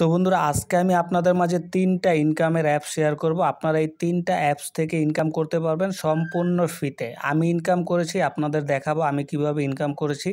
তো বন্ধুরা আজকে আমি আপনাদের মাঝে তিনটা ইনকামের অ্যাপ শেয়ার করব আপনারা এই তিনটা অ্যাপস থেকে ইনকাম করতে পারবেন সম্পূর্ণ ফিতে আমি ইনকাম করেছি আপনাদের দেখাবো আমি কিভাবে ইনকাম করেছি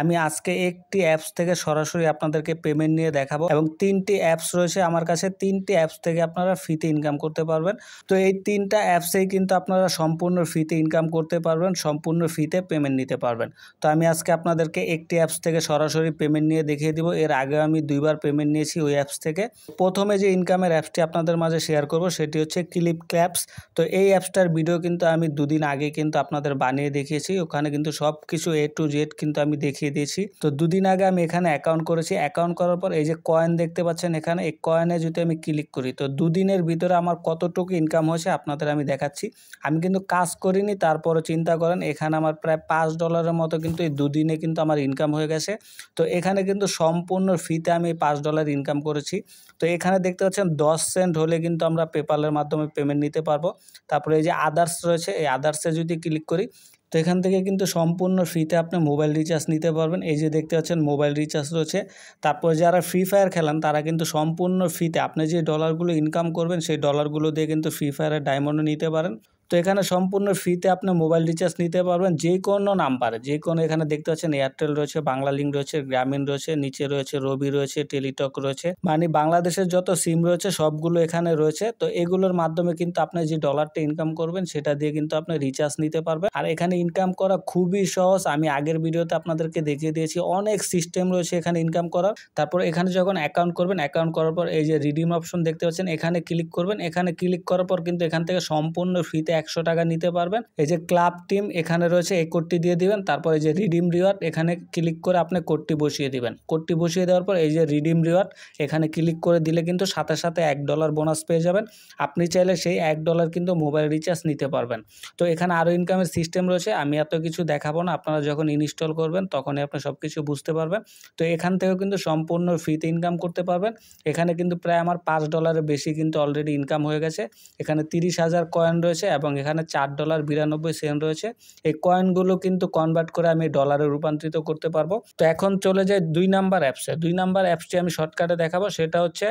আমি আজকে একটি অ্যাপস থেকে সরাসরি আপনাদেরকে পেমেন্ট নিয়ে দেখাবো এবং তিনটি অ্যাপস রয়েছে আমার কাছে তিনটি অ্যাপস থেকে আপনারা ফিতে ইনকাম করতে পারবেন তো এই তিনটা অ্যাপসেই কিন্তু আপনারা সম্পূর্ণ ফিতে ইনকাম করতে পারবেন সম্পূর্ণ ফিতে পেমেন্ট নিতে পারবেন তো আমি আজকে আপনাদেরকে একটি অ্যাপস থেকে সরাসরি পেমেন্ট নিয়ে দেখিয়ে দিব এর আগে আমি দুইবার পেমেন্ট নিয়েছি ওই অ্যাপস থেকে প্রথমে যে ইনকামের অ্যাপসটি আপনাদের মাঝে শেয়ার করব সেটি হচ্ছে ক্লিপ ক্যাপস তো এই অ্যাপসটার ভিডিও কিন্তু আমি দুদিন আগে কিন্তু আপনাদের বানিয়ে দেখিয়েছি ওখানে কিন্তু সব কিছু এ টু জেড কিন্তু আমি দেখিয়ে দিয়েছি তো দুদিন আগে আমি এখানে অ্যাকাউন্ট করেছি অ্যাকাউন্ট করার পর এই যে কয়েন দেখতে পাচ্ছেন এখানে এই কয়েনে যদি আমি ক্লিক করি তো দুদিনের ভিতরে আমার কতটুকু ইনকাম হয়েছে আপনাদের আমি দেখাচ্ছি আমি কিন্তু কাজ করিনি তারপরে চিন্তা করেন এখানে আমার প্রায় পাঁচ ডলারের মতো কিন্তু এই দুদিনে কিন্তু আমার ইনকাম হয়ে গেছে তো এখানে কিন্তু সম্পূর্ণ ফিতে আমি পাঁচ ডলার ইনকাম করে করেছি তো এখানে দেখতে পাচ্ছেন দশ সেন্ট হলে কিন্তু আমরা পেপালের মাধ্যমে পেমেন্ট নিতে পারবো তারপরে এই যে আদার্স রয়েছে এই আদার্সে যদি ক্লিক করি তো এখান থেকে কিন্তু সম্পূর্ণ ফ্রিতে আপনি মোবাইল রিচার্জ নিতে পারবেন এই যে দেখতে পাচ্ছেন মোবাইল রিচার্জ রয়েছে তারপর যারা ফ্রি ফায়ার খেলান তারা কিন্তু সম্পূর্ণ ফ্রিতে আপনি যে ডলারগুলো ইনকাম করবেন সেই ডলারগুলো দিয়ে কিন্তু ফ্রি ফায়ারের ডায়মন্ডও নিতে পারেন তো এখানে সম্পূর্ণ ফ্রিতে আপনি মোবাইল রিচার্জ নিতে পারবেন যে কোনো নাম্বারে যে কোনো এখানে দেখতে পাচ্ছেন এয়ারটেল রয়েছে বাংলা লিঙ্ক রয়েছে গ্রামীণ রয়েছে নিচে রয়েছে রবি রয়েছে টেলিটক রয়েছে মানে বাংলাদেশের যত সিম রয়েছে সবগুলো এখানে রয়েছে তো এগুলোর মাধ্যমে কিন্তু আপনি যে ডলারটা ইনকাম করবেন সেটা দিয়ে কিন্তু আপনি রিচার্জ নিতে পারবেন আর এখানে ইনকাম করা খুবই সহজ আমি আগের ভিডিওতে আপনাদেরকে দেখিয়ে দিয়েছি অনেক সিস্টেম রয়েছে এখানে ইনকাম করার তারপর এখানে যখন অ্যাকাউন্ট করবেন অ্যাকাউন্ট করার পর এই যে রিডিম অপশন দেখতে পাচ্ছেন এখানে ক্লিক করবেন এখানে ক্লিক করার পর কিন্তু এখান থেকে সম্পূর্ণ ফ্রিতে একশো টাকা নিতে পারবেন এই যে ক্লাব টিম এখানে রয়েছে এই কোডটি দিয়ে দিবেন তারপরে যে রিডিম রিওয়ার্ড এখানে ক্লিক করে আপনি কোডটি বসিয়ে দিবেন কোডটি বসিয়ে দেওয়ার পর এই যে রিডিম রিওয়ার্ড এখানে ক্লিক করে দিলে কিন্তু সাথে সাথে এক ডলার বোনাস পেয়ে যাবেন আপনি চাইলে সেই এক ডলার কিন্তু মোবাইল রিচার্জ নিতে পারবেন তো এখানে আরও ইনকামের সিস্টেম রয়েছে আমি এত কিছু দেখাবো না আপনারা যখন ইনস্টল করবেন তখনই আপনি সব কিছু বুঝতে পারবেন তো এখান থেকেও কিন্তু সম্পূর্ণ ফ্রিতে ইনকাম করতে পারবেন এখানে কিন্তু প্রায় আমার পাঁচ ডলারের বেশি কিন্তু অলরেডি ইনকাম হয়ে গেছে এখানে তিরিশ হাজার কয়েন রয়েছে এবং এবং এখানে চার ডলার বিরানব্বই সেন্ট রয়েছে এই কয়েনগুলো কিন্তু কনভার্ট করে আমি ডলারে রূপান্তরিত করতে পারবো তো এখন চলে যাই দুই নাম্বার অ্যাপসে দুই নাম্বার অ্যাপসটি আমি শর্টকাটে দেখাবো সেটা হচ্ছে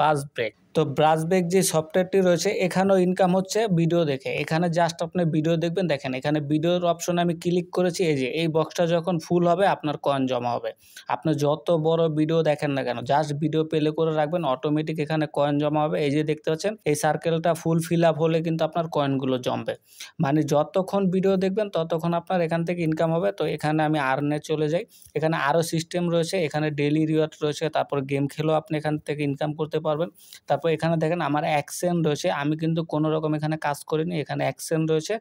বাস ব্রেক তো ব্রাসবেগ যে সফটওয়্যারটি রয়েছে এখানেও ইনকাম হচ্ছে ভিডিও দেখে এখানে জাস্ট আপনি ভিডিও দেখবেন দেখেন এখানে ভিডিওর অপশনে আমি ক্লিক করেছি এই যে এই বক্সটা যখন ফুল হবে আপনার কয়েন জমা হবে আপনি যত বড় ভিডিও দেখেন না কেন জাস্ট ভিডিও পেলে করে রাখবেন অটোমেটিক এখানে কয়েন জমা হবে এই যে দেখতে পাচ্ছেন এই সার্কেলটা ফুল ফিল আপ হলে কিন্তু আপনার কয়েনগুলো জমবে মানে যতক্ষণ ভিডিও দেখবেন ততক্ষণ আপনার এখান থেকে ইনকাম হবে তো এখানে আমি আর্নে চলে যাই এখানে আরও সিস্টেম রয়েছে এখানে ডেলি রিওয়ার্ড রয়েছে তারপর গেম খেলেও আপনি এখান থেকে ইনকাম করতে পারবেন তারপর তারপর এখানে দেখেন আমার অ্যাকশন রয়েছে আমি কিন্তু কোনো রকম এখানে কাজ করিনি এখানে অ্যাকশন রয়েছে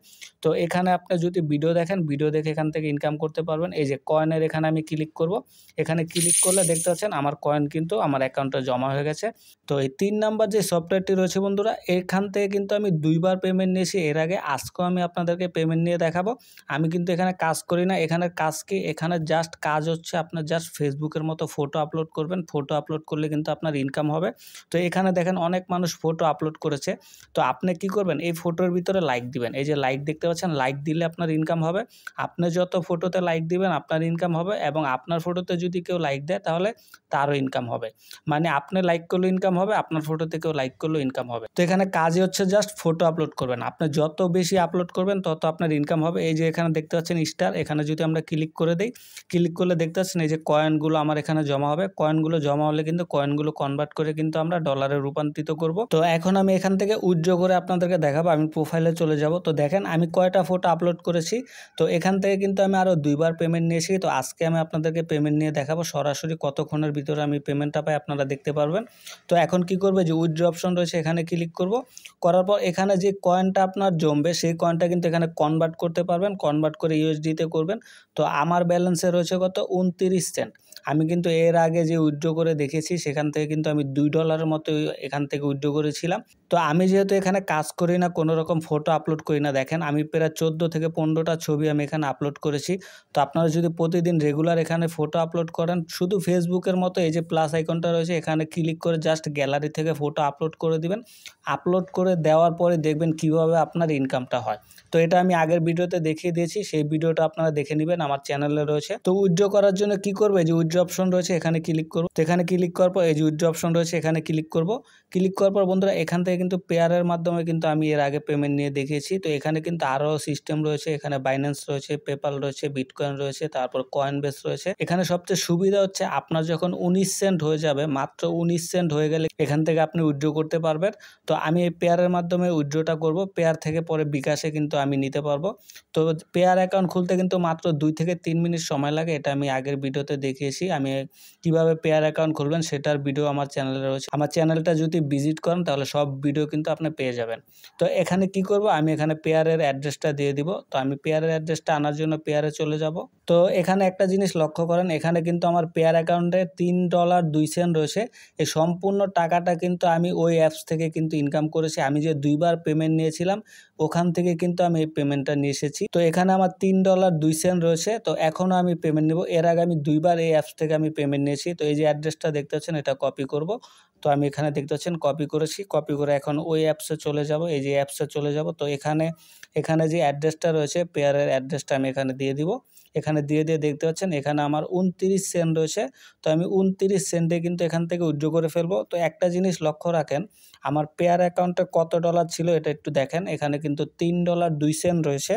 তো এখানে আপনি যদি ভিডিও দেখেন ভিডিও দেখে এখান থেকে ইনকাম করতে পারবেন এই যে কয়েনের এখানে আমি ক্লিক করব এখানে ক্লিক করলে দেখতে পাচ্ছেন আমার কয়েন কিন্তু আমার অ্যাকাউন্টে জমা হয়ে গেছে তো এই তিন নাম্বার যে সফটওয়্যারটি রয়েছে বন্ধুরা এখান থেকে কিন্তু আমি দুইবার পেমেন্ট নিয়েছি এর আগে আজকেও আমি আপনাদেরকে পেমেন্ট নিয়ে দেখাবো আমি কিন্তু এখানে কাজ করি না এখানে কাজ কি এখানে জাস্ট কাজ হচ্ছে আপনার জাস্ট ফেসবুকের মতো ফটো আপলোড করবেন ফটো আপলোড করলে কিন্তু আপনার ইনকাম হবে তো এখানে দেখা দেখেন অনেক মানুষ ফটো আপলোড করেছে তো আপনি কি করবেন এই ফটোর ভিতরে লাইক দিবেন এই যে লাইক দেখতে পাচ্ছেন লাইক দিলে আপনার ইনকাম হবে আপনি যত ফটোতে লাইক দিবেন আপনার ইনকাম হবে এবং আপনার ফটোতে যদি কেউ লাইক দেয় তাহলে তারও ইনকাম হবে মানে আপনি লাইক করলেও ইনকাম হবে আপনার ফটোতে কেউ লাইক করলেও ইনকাম হবে তো এখানে কাজে হচ্ছে জাস্ট ফটো আপলোড করবেন আপনি যত বেশি আপলোড করবেন তত আপনার ইনকাম হবে এই যে এখানে দেখতে পাচ্ছেন স্টার এখানে যদি আমরা ক্লিক করে দিই ক্লিক করলে দেখতে পাচ্ছেন এই যে কয়েনগুলো আমার এখানে জমা হবে কয়েনগুলো জমা হলে কিন্তু কয়েনগুলো কনভার্ট করে কিন্তু আমরা ডলারের রূপ রূপান্তরিত করব তো এখন আমি এখান থেকে উজ্জ করে আপনাদেরকে দেখাবো আমি প্রোফাইলে চলে যাব তো দেখেন আমি কয়টা ফটো আপলোড করেছি তো এখান থেকে কিন্তু আমি আরও দুইবার পেমেন্ট নিয়েছি তো আজকে আমি আপনাদেরকে পেমেন্ট নিয়ে দেখাবো সরাসরি কতক্ষণের ভিতরে আমি পেমেন্টটা পাই আপনারা দেখতে পারবেন তো এখন কি করবে যে উজ্জ অপশন রয়েছে এখানে ক্লিক করব করার পর এখানে যে কয়েনটা আপনার জমবে সেই কয়েনটা কিন্তু এখানে কনভার্ট করতে পারবেন কনভার্ট করে ইউএসডিতে করবেন তো আমার ব্যালেন্সে রয়েছে কত উনতিরিশ সেন্ট আমি কিন্তু এর আগে যে উইথড্র করে দেখেছি সেখান থেকে কিন্তু আমি দুই ডলারের মতো এখান থেকে উইথড্র করেছিলাম তো আমি যেহেতু এখানে কাজ করি না কোনো রকম ফটো আপলোড করি না দেখেন আমি প্রায় চোদ্দো থেকে পনেরোটা ছবি আমি এখানে আপলোড করেছি তো আপনারা যদি প্রতিদিন রেগুলার এখানে ফটো আপলোড করেন শুধু ফেসবুকের মতো এই যে প্লাস আইকনটা রয়েছে এখানে ক্লিক করে জাস্ট গ্যালারি থেকে ফটো আপলোড করে দিবেন আপলোড করে দেওয়ার পরে দেখবেন কিভাবে আপনার ইনকামটা হয় তো এটা আমি আগের ভিডিওতে দেখিয়ে দিয়েছি সেই ভিডিওটা আপনারা দেখে নেবেন আমার চ্যানেলে রয়েছে তো উইথড্র করার জন্য কি করবে যে উইথড্র অপশন রয়েছে এখানে ক্লিক করব তো এখানে ক্লিক করার পর এই যে উইথড্র অপশন রয়েছে এখানে ক্লিক করব ক্লিক করার পর বন্ধুরা এখান থেকে কিন্তু পেয়ারের মাধ্যমে কিন্তু আমি এর আগে পেমেন্ট নিয়ে দেখিয়েছি তো এখানে কিন্তু আরও সিস্টেম রয়েছে এখানে বাইন্যান্স রয়েছে পেপাল রয়েছে বিটকয়েন রয়েছে তারপর কয়েন বেস রয়েছে এখানে সবচেয়ে সুবিধা হচ্ছে আপনার যখন উনিশ সেন্ট হয়ে যাবে মাত্র উনিশ সেন্ট হয়ে গেলে এখান থেকে আপনি উইথড্র করতে পারবেন তো আমি এই পেয়ারের মাধ্যমে উইথড্রটা করব পেয়ার থেকে পরে বিকাশে কিন্তু আমি নিতে পারবো তো পেয়ার অ্যাকাউন্ট খুলতে কিন্তু মাত্র দুই থেকে তিন মিনিট সময় লাগে এটা আমি আগের ভিডিওতে দেখিয়েছি দিয়েছি আমি কিভাবে পেয়ার অ্যাকাউন্ট খুলবেন সেটার ভিডিও আমার চ্যানেলে রয়েছে আমার চ্যানেলটা যদি ভিজিট করেন তাহলে সব ভিডিও কিন্তু আপনি পেয়ে যাবেন তো এখানে কি করব আমি এখানে পেয়ারের অ্যাড্রেসটা দিয়ে দিব তো আমি পেয়ারের অ্যাড্রেসটা আনার জন্য পেয়ারে চলে যাব তো এখানে একটা জিনিস লক্ষ্য করেন এখানে কিন্তু আমার পেয়ার অ্যাকাউন্টে তিন ডলার দুই সেন্ট রয়েছে এই সম্পূর্ণ টাকাটা কিন্তু আমি ওই অ্যাপস থেকে কিন্তু ইনকাম করেছি আমি যে দুইবার পেমেন্ট নিয়েছিলাম ওখান থেকে কিন্তু আমি এই পেমেন্টটা নিয়ে এসেছি তো এখানে আমার তিন ডলার দুই সেন্ট রয়েছে তো এখনও আমি পেমেন্ট নেব এর আগে আমি দুইবার এই অ্যাপস থেকে আমি পেমেন্ট নিয়েছি তো এই যে অ্যাড্রেসটা দেখতে পাচ্ছেন এটা কপি করব তো আমি এখানে দেখতে পাচ্ছেন কপি করেছি কপি করে এখন ওই অ্যাপসে চলে যাব এই যে অ্যাপসে চলে যাব তো এখানে এখানে যে অ্যাড্রেসটা রয়েছে পেয়ারের অ্যাড্রেসটা আমি এখানে দিয়ে দিব এখানে এখানে দিয়ে দিয়ে দেখতে পাচ্ছেন এখানে আমার উনত্রিশ সেন্ট রয়েছে তো আমি উনত্রিশ সেন্টে কিন্তু এখান থেকে উজ্জ্ব করে ফেলবো তো একটা জিনিস লক্ষ্য রাখেন আমার পেয়ার অ্যাকাউন্টে কত ডলার ছিল এটা একটু দেখেন এখানে কিন্তু তিন ডলার দুই সেন্ট রয়েছে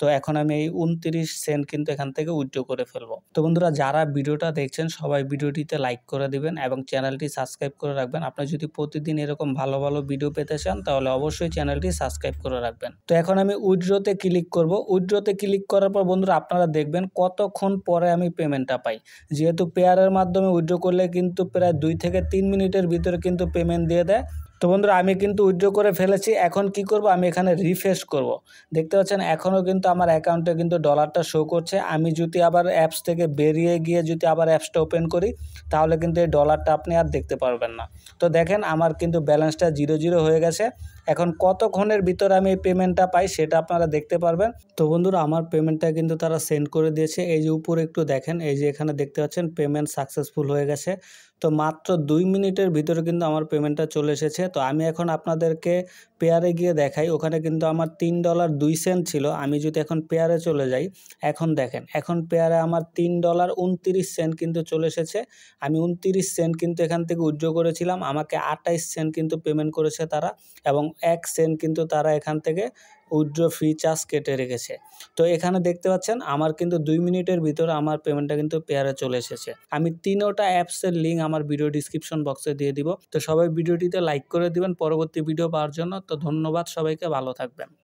তো এখন আমি এই উনত্রিশ সেন্ট কিন্তু এখান থেকে উইথড্রো করে ফেলবো তো বন্ধুরা যারা ভিডিওটা দেখছেন সবাই ভিডিওটিতে লাইক করে দিবেন এবং চ্যানেলটি সাবস্ক্রাইব করে রাখবেন আপনার যদি প্রতিদিন এরকম ভালো ভালো ভিডিও পেতে চান তাহলে অবশ্যই চ্যানেলটি সাবস্ক্রাইব করে রাখবেন তো এখন আমি উইড্রোতে ক্লিক করব উইড্রোতে ক্লিক করার পর বন্ধুরা আপনারা দেখবেন কতক্ষণ পরে আমি পেমেন্টটা পাই যেহেতু পেয়ারের মাধ্যমে উইড্রো করলে কিন্তু প্রায় দুই থেকে তিন মিনিটের ভিতরে কিন্তু পেমেন্ট দিয়ে দেয় তো বন্ধুরা আমি কিন্তু উইথড্র করে ফেলেছি এখন কি করব আমি এখানে রিফ্রেশ করব। দেখতে পাচ্ছেন এখনও কিন্তু আমার অ্যাকাউন্টে কিন্তু ডলারটা শো করছে আমি যদি আবার অ্যাপস থেকে বেরিয়ে গিয়ে যদি আবার অ্যাপসটা ওপেন করি তাহলে কিন্তু এই ডলারটা আপনি আর দেখতে পারবেন না তো দেখেন আমার কিন্তু ব্যালেন্সটা জিরো জিরো হয়ে গেছে এখন কতক্ষণের ভিতরে আমি এই পেমেন্টটা পাই সেটা আপনারা দেখতে পারবেন তো বন্ধুরা আমার পেমেন্টটা কিন্তু তারা সেন্ড করে দিয়েছে এই যে উপরে একটু দেখেন এই যে এখানে দেখতে পাচ্ছেন পেমেন্ট সাকসেসফুল হয়ে গেছে তো মাত্র দুই মিনিটের ভিতরে কিন্তু আমার পেমেন্টটা চলে এসেছে তো আমি এখন আপনাদেরকে পেয়ারে গিয়ে দেখাই ওখানে কিন্তু আমার তিন ডলার দুই সেন্ট ছিল আমি যদি এখন পেয়ারে চলে যাই এখন দেখেন এখন পেয়ারে আমার তিন ডলার উনত্রিশ সেন্ট কিন্তু চলে এসেছে আমি উনত্রিশ সেন্ট কিন্তু এখান থেকে উজ্জ্ব করেছিলাম আমাকে আটাইশ সেন্ট কিন্তু পেমেন্ট করেছে তারা এবং এক সেন্ট কিন্তু তারা এখান থেকে উইড্র ফ্রি চার্জ কেটে রেখেছে তো এখানে দেখতে পাচ্ছেন আমার কিন্তু দুই মিনিটের ভিতরে আমার পেমেন্টটা কিন্তু পেয়ারে চলে এসেছে আমি তিনোটা অ্যাপসের লিঙ্ক আমার ভিডিও ডিসক্রিপশন বক্সে দিয়ে দিব তো সবাই ভিডিওটিতে লাইক করে দিবেন পরবর্তী ভিডিও পাওয়ার জন্য তো ধন্যবাদ সবাইকে ভালো থাকবেন